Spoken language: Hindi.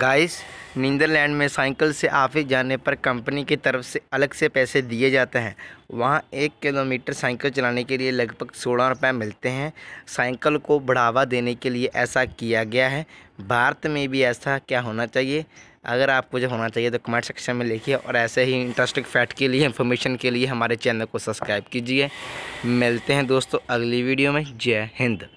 गाइस नीदरलैंड में साइकिल से ऑफिस जाने पर कंपनी की तरफ से अलग से पैसे दिए जाते हैं वहाँ एक किलोमीटर साइकिल चलाने के लिए लगभग सोलह रुपये मिलते हैं साइकिल को बढ़ावा देने के लिए ऐसा किया गया है भारत में भी ऐसा क्या होना चाहिए अगर आपको जो होना चाहिए तो कमेंट सेक्शन में लिखिए और ऐसे ही इंटरेस्टिंग फैक्ट के लिए इन्फॉर्मेशन के लिए हमारे चैनल को सब्सक्राइब कीजिए मिलते हैं दोस्तों अगली वीडियो में जय हिंद